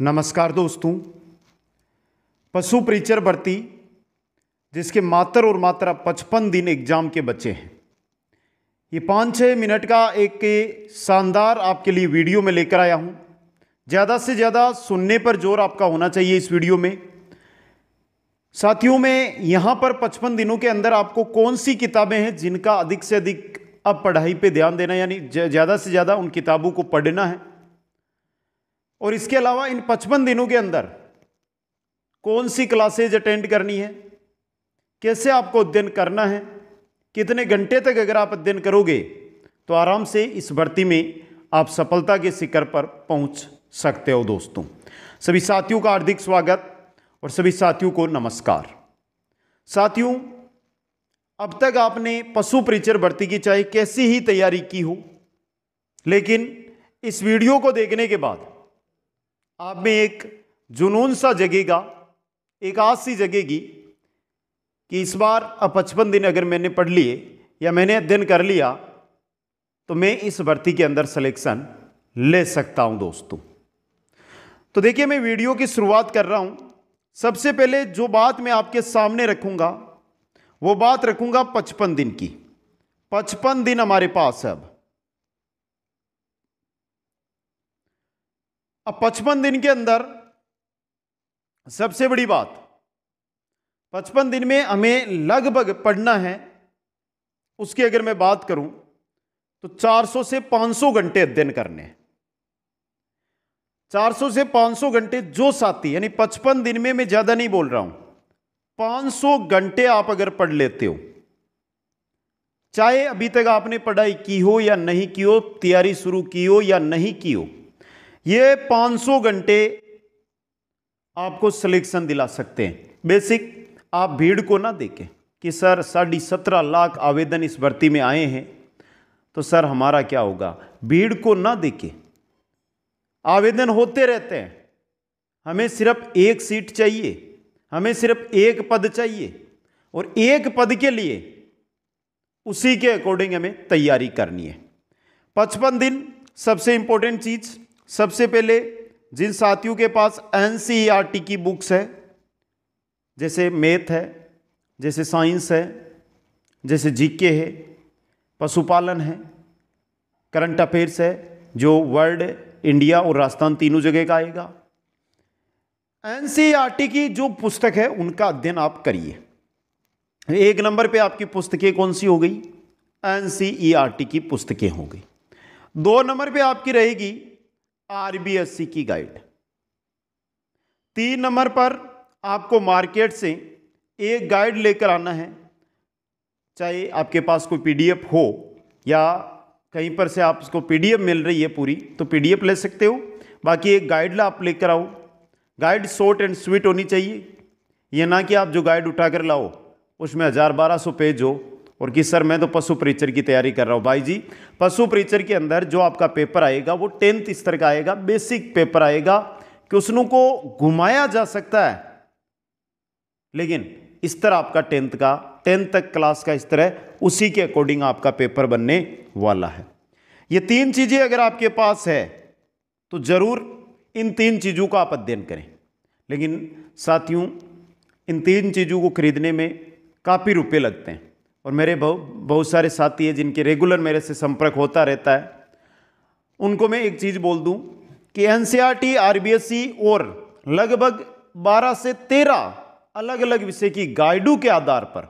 नमस्कार दोस्तों पशु परिचर भर्ती जिसके मात्र और मात्र पचपन दिन एग्जाम के बच्चे हैं ये पाँच छः मिनट का एक शानदार आपके लिए वीडियो में लेकर आया हूँ ज़्यादा से ज़्यादा सुनने पर जोर आपका होना चाहिए इस वीडियो में साथियों में यहाँ पर पचपन दिनों के अंदर आपको कौन सी किताबें हैं जिनका अधिक से अधिक अब पढ़ाई पे ध्यान देना यानी ज़्यादा से ज़्यादा उन किताबों को पढ़ना है और इसके अलावा इन पचपन दिनों के अंदर कौन सी क्लासेज अटेंड करनी है कैसे आपको अध्ययन करना है कितने घंटे तक अगर आप अध्ययन करोगे तो आराम से इस भर्ती में आप सफलता के शिखर पर पहुंच सकते हो दोस्तों सभी साथियों का हार्दिक स्वागत और सभी साथियों को नमस्कार साथियों अब तक आपने पशु परिचर भर्ती की चाहे कैसी ही तैयारी की हो लेकिन इस वीडियो को देखने के बाद आप में एक जुनून सा जगेगा एक आस सी जगेगी कि इस बार अब पचपन दिन अगर मैंने पढ़ लिए या मैंने अध्ययन कर लिया तो मैं इस भर्ती के अंदर सिलेक्शन ले सकता हूं दोस्तों तो देखिए मैं वीडियो की शुरुआत कर रहा हूं सबसे पहले जो बात मैं आपके सामने रखूंगा वो बात रखूंगा पचपन दिन की पचपन दिन हमारे पास है अब अब पचपन दिन के अंदर सबसे बड़ी बात पचपन दिन में हमें लगभग पढ़ना है उसकी अगर मैं बात करूं तो 400 से 500 घंटे अध्ययन करने हैं 400 से 500 घंटे जो साथी यानी 55 दिन में मैं ज़्यादा नहीं बोल रहा हूं 500 घंटे आप अगर पढ़ लेते हो चाहे अभी तक आपने पढ़ाई की हो या नहीं की हो तैयारी शुरू की हो या नहीं की हो ये 500 घंटे आपको सिलेक्शन दिला सकते हैं बेसिक आप भीड़ को ना देखें कि सर साढ़ी सत्रह लाख आवेदन इस भर्ती में आए हैं तो सर हमारा क्या होगा भीड़ को ना देखें आवेदन होते रहते हैं हमें सिर्फ एक सीट चाहिए हमें सिर्फ एक पद चाहिए और एक पद के लिए उसी के अकॉर्डिंग हमें तैयारी करनी है पचपन दिन सबसे इंपॉर्टेंट चीज़ सबसे पहले जिन साथियों के पास एन e की बुक्स है जैसे मैथ है जैसे साइंस है जैसे जीके है पशुपालन है करंट अफेयर्स है जो वर्ल्ड इंडिया और राजस्थान तीनों जगह का आएगा एन e की जो पुस्तक है उनका अध्ययन आप करिए एक नंबर पे आपकी पुस्तकें कौन सी हो गई एन e की पुस्तकें हो गई दो नंबर पे आपकी रहेगी आरबीएससी की गाइड तीन नंबर पर आपको मार्केट से एक गाइड लेकर आना है चाहे आपके पास कोई पीडीएफ हो या कहीं पर से आप उसको पीडीएफ मिल रही है पूरी तो पीडीएफ ले सकते हो बाकी एक गाइड ला आप लेकर आओ गाइड शॉर्ट एंड स्वीट होनी चाहिए यह ना कि आप जो गाइड उठा कर लाओ उसमें हज़ार बारह सौ पेज हो और कि सर मैं तो पशु परिचर की तैयारी कर रहा हूँ भाई जी पशु परिचर के अंदर जो आपका पेपर आएगा वो टेंथ स्तर का आएगा बेसिक पेपर आएगा उसनों को घुमाया जा सकता है लेकिन स्तर आपका टेंथ का टेंथ तक क्लास का स्तर है उसी के अकॉर्डिंग आपका पेपर बनने वाला है ये तीन चीज़ें अगर आपके पास है तो ज़रूर इन तीन चीज़ों का आप अध्ययन करें लेकिन साथियों इन तीन चीज़ों को खरीदने में काफ़ी रुपये लगते हैं और मेरे बहु बहुत सारे साथी हैं जिनके रेगुलर मेरे से संपर्क होता रहता है उनको मैं एक चीज़ बोल दूं कि एन आरबीएससी और लगभग 12 से 13 अलग अलग विषय की गाइडों के आधार पर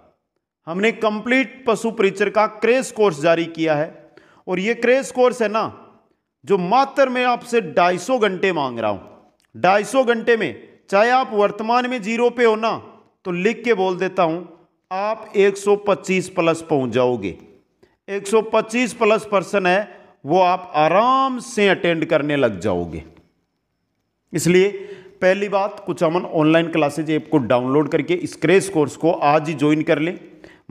हमने कंप्लीट पशु परिचर का क्रेश कोर्स जारी किया है और ये क्रेश कोर्स है ना जो मात्र मैं आपसे ढाई घंटे मांग रहा हूँ ढाई घंटे में चाहे आप वर्तमान में जीरो पे हो ना तो लिख के बोल देता हूँ आप 125 प्लस पहुंच जाओगे 125 प्लस पर्सन है वो आप आराम से अटेंड करने लग जाओगे इसलिए पहली बात कुछ अमन ऑनलाइन क्लासेज ऐप को डाउनलोड करके इस क्रेश कोर्स को आज ही ज्वाइन कर लें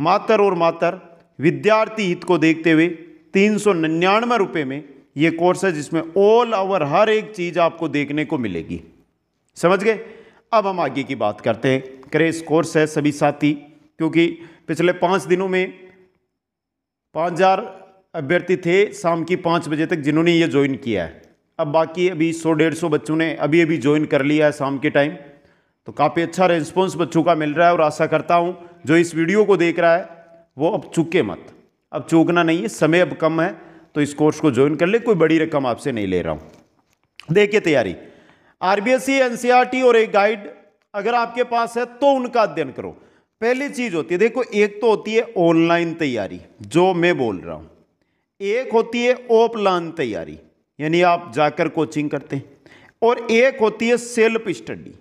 मातर और मातर विद्यार्थी हित को देखते हुए तीन सौ निन्यानवे रुपये में ये कोर्स है जिसमें ऑल आवर हर एक चीज़ आपको देखने को मिलेगी समझ गए अब हम आगे की बात करते हैं क्रेश कोर्स है सभी साथी क्योंकि पिछले पाँच दिनों में पाँच हज़ार अभ्यर्थी थे शाम की पाँच बजे तक जिन्होंने ये ज्वाइन किया है अब बाकी अभी सौ डेढ़ सौ बच्चों ने अभी अभी ज्वाइन कर लिया है शाम के टाइम तो काफ़ी अच्छा रिस्पॉन्स बच्चों का मिल रहा है और आशा करता हूँ जो इस वीडियो को देख रहा है वो अब चूके मत अब चूकना नहीं है समय अब कम है तो इस कोर्स को ज्वाइन कर ले कोई बड़ी रकम आपसे नहीं ले रहा हूँ देखिए तैयारी R B S C N C R T और एक गाइड अगर आपके पास है तो उनका अध्ययन करो पहली चीज होती है देखो एक तो होती है ऑनलाइन तैयारी जो मैं बोल रहा हूं एक होती है ऑफलाइन तैयारी यानी आप जाकर कोचिंग करते हैं और एक होती है सेल्फ स्टडी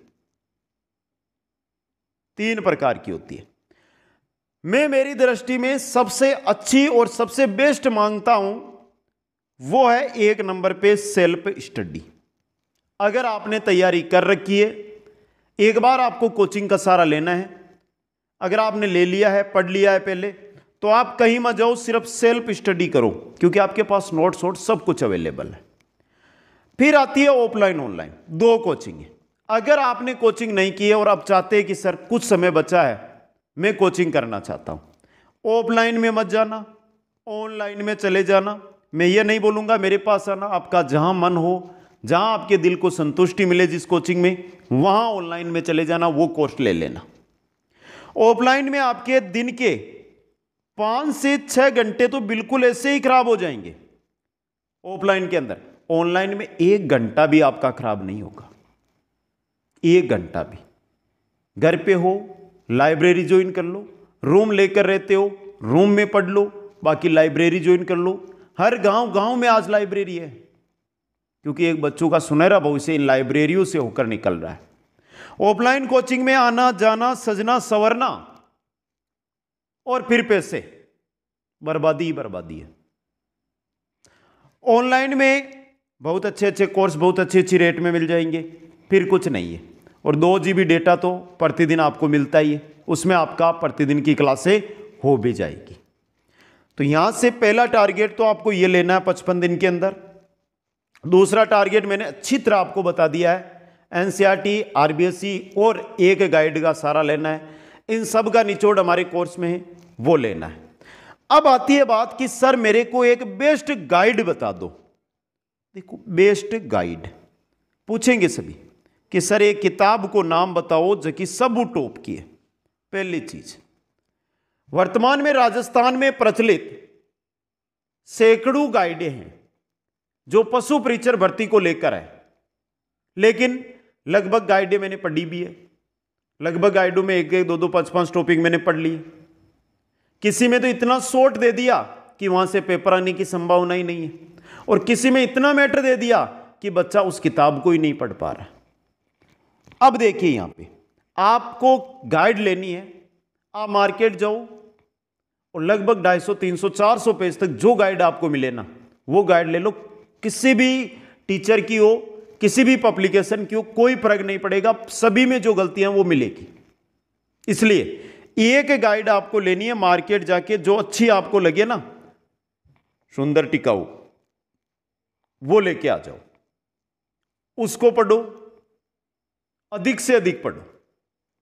तीन प्रकार की होती है मैं मेरी दृष्टि में सबसे अच्छी और सबसे बेस्ट मांगता हूं वो है एक नंबर पे सेल्फ स्टडी अगर आपने तैयारी कर रखी है एक बार आपको कोचिंग का सहारा लेना है अगर आपने ले लिया है पढ़ लिया है पहले तो आप कहीं मत जाओ सिर्फ सेल्फ स्टडी करो क्योंकि आपके पास नोट्स वोट सब कुछ अवेलेबल है फिर आती है ऑफलाइन ऑनलाइन दो कोचिंग है अगर आपने कोचिंग नहीं की है और आप चाहते हैं कि सर कुछ समय बचा है मैं कोचिंग करना चाहता हूँ ऑफलाइन में मत जाना ऑनलाइन में चले जाना मैं ये नहीं बोलूँगा मेरे पास आना आपका जहाँ मन हो जहाँ आपके दिल को संतुष्टि मिले जिस कोचिंग में वहाँ ऑनलाइन में चले जाना वो कोर्स ले लेना ऑफलाइन में आपके दिन के पांच से छह घंटे तो बिल्कुल ऐसे ही खराब हो जाएंगे ऑफलाइन के अंदर ऑनलाइन में एक घंटा भी आपका खराब नहीं होगा एक घंटा भी घर पे हो लाइब्रेरी ज्वाइन कर लो रूम लेकर रहते हो रूम में पढ़ लो बाकी लाइब्रेरी ज्वाइन कर लो हर गांव गांव में आज लाइब्रेरी है क्योंकि एक बच्चों का सुनहरा भविष्य इन लाइब्रेरियों से होकर निकल रहा है ऑफलाइन कोचिंग में आना जाना सजना सवरना और फिर पैसे बर्बादी ही बर्बादी है ऑनलाइन में बहुत अच्छे अच्छे कोर्स बहुत अच्छी अच्छी रेट में मिल जाएंगे फिर कुछ नहीं है और दो जी बी डेटा तो प्रतिदिन आपको मिलता ही है उसमें आपका प्रतिदिन की क्लासें हो भी जाएगी तो यहां से पहला टारगेट तो आपको यह लेना है पचपन दिन के अंदर दूसरा टारगेट मैंने अच्छी तरह आपको बता दिया है एन आरबीएससी और एक गाइड का सारा लेना है इन सब का निचोड़ हमारे कोर्स में है वो लेना है अब आती है बात कि सर मेरे को एक बेस्ट गाइड बता दो देखो बेस्ट गाइड पूछेंगे सभी कि सर एक किताब को नाम बताओ जो कि सब टॉप की है पहली चीज वर्तमान में राजस्थान में प्रचलित सैकड़ों गाइडें हैं जो पशु परिचर भर्ती को लेकर है लेकिन लगभग गाइडें मैंने पढ़ी भी है लगभग गाइडों में एक एक दो दो पांच पांच टॉपिक मैंने पढ़ ली किसी में तो इतना शॉर्ट दे दिया कि वहां से पेपर आने की संभावना ही नहीं है और किसी में इतना मैटर दे दिया कि बच्चा उस किताब को ही नहीं पढ़ पा रहा अब देखिए यहां पे आपको गाइड लेनी है आप मार्केट जाओ और लगभग 250, 300, 400 पेज तक जो गाइड आपको मिले ना वो गाइड ले लो किसी भी टीचर की हो किसी भी पब्लिकेशन की कोई फर्क नहीं पड़ेगा सभी में जो गलतियां वो मिलेगी इसलिए एक e गाइड आपको लेनी है मार्केट जाके जो अच्छी आपको लगे ना सुंदर टिकाऊ वो लेके आ जाओ उसको पढ़ो अधिक से अधिक पढ़ो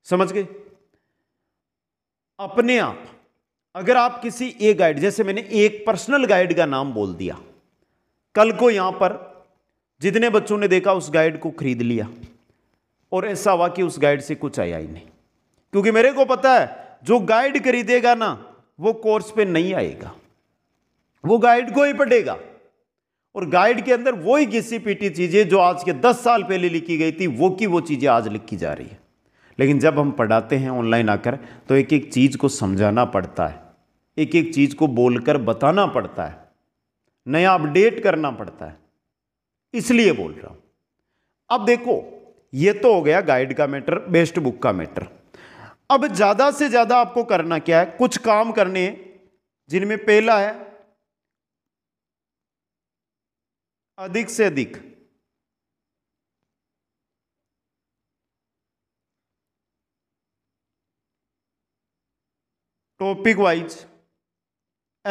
समझ गए अपने आप अगर आप किसी एक गाइड जैसे मैंने एक पर्सनल गाइड का नाम बोल दिया कल को यहां पर जितने बच्चों ने देखा उस गाइड को खरीद लिया और ऐसा हुआ कि उस गाइड से कुछ आया ही नहीं क्योंकि मेरे को पता है जो गाइड खरीदेगा ना वो कोर्स पे नहीं आएगा वो गाइड को ही पढ़ेगा और गाइड के अंदर वो ही किसी पीटी चीज़ें जो आज के दस साल पहले लिखी गई थी वो की वो चीज़ें आज लिखी जा रही है लेकिन जब हम पढ़ाते हैं ऑनलाइन आकर तो एक एक चीज़ को समझाना पड़ता है एक एक चीज़ को बोलकर बताना पड़ता है नया अपडेट करना पड़ता है इसलिए बोल रहा हूं अब देखो ये तो हो गया गाइड का मैटर बेस्ट बुक का मैटर अब ज़्यादा से ज़्यादा आपको करना क्या है कुछ काम करने जिनमें पहला है अधिक से अधिक टॉपिक वाइज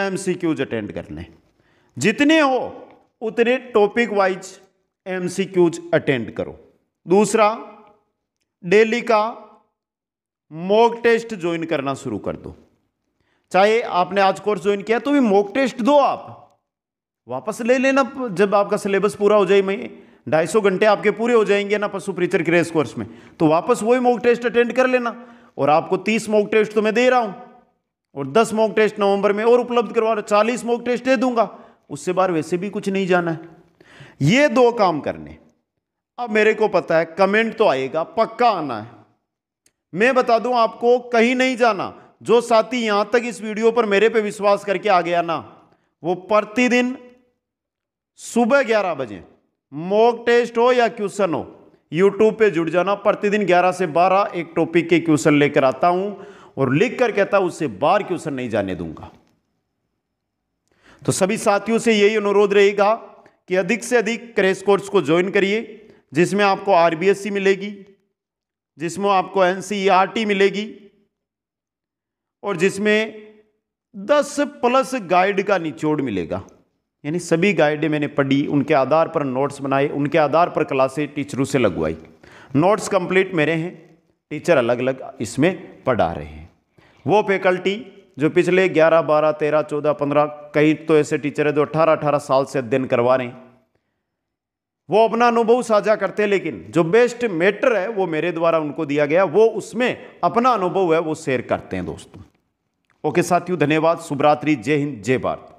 एमसीक्यूज अटेंड करने जितने हो उतने टॉपिक वाइज एमसीक्यूज अटेंड करो दूसरा डेली का मॉक टेस्ट ज्वाइन करना शुरू कर दो चाहे आपने आज कोर्स ज्वाइन किया तो भी मॉक टेस्ट दो आप वापस ले लेना जब आपका सिलेबस पूरा हो जाए मैं ढाई सौ घंटे आपके पूरे हो जाएंगे ना पशु प्रीचर क्रेस कोर्स में तो वापस वही मॉक टेस्ट अटेंड कर लेना और आपको तीस मॉक टेस्ट तो मैं दे रहा हूं और दस मॉक टेस्ट नवंबर में और उपलब्ध करवा रहा चालीस मॉक टेस्ट दे दूंगा उससे बाहर वैसे भी कुछ नहीं जाना है ये दो काम करने अब मेरे को पता है कमेंट तो आएगा पक्का आना है मैं बता दूं आपको कहीं नहीं जाना जो साथी यहां तक इस वीडियो पर मेरे पे विश्वास करके आ गया ना वो प्रतिदिन सुबह 11 बजे मॉक टेस्ट हो या क्वेश्चन हो यूट्यूब पे जुड़ जाना प्रतिदिन 11 से 12 एक टॉपिक के क्वेश्चन लेकर आता हूं और लिख कर कहता उससे बार क्वेश्चन नहीं जाने दूंगा तो सभी साथियों से यही अनुरोध रहेगा कि अधिक से अधिक क्रेश कोर्स को ज्वाइन करिए जिसमें आपको आर मिलेगी जिसमें आपको एन e मिलेगी और जिसमें 10 प्लस गाइड का निचोड़ मिलेगा यानी सभी गाइडें मैंने पढ़ी उनके आधार पर नोट्स बनाए उनके आधार पर क्लासे टीचरों से लगवाई नोट्स कंप्लीट मेरे हैं टीचर अलग अलग इसमें पढ़ा रहे हैं वो फैकल्टी जो पिछले 11, 12, 13, 14, 15 कई तो ऐसे टीचर है जो 18 18 साल से अध्ययन करवा रहे हैं वो अपना अनुभव साझा करते हैं लेकिन जो बेस्ट मैटर है वो मेरे द्वारा उनको दिया गया वो उसमें अपना अनुभव है वो शेयर करते हैं दोस्तों ओके साथियों धन्यवाद शुभरात्रि जय हिंद जय भारत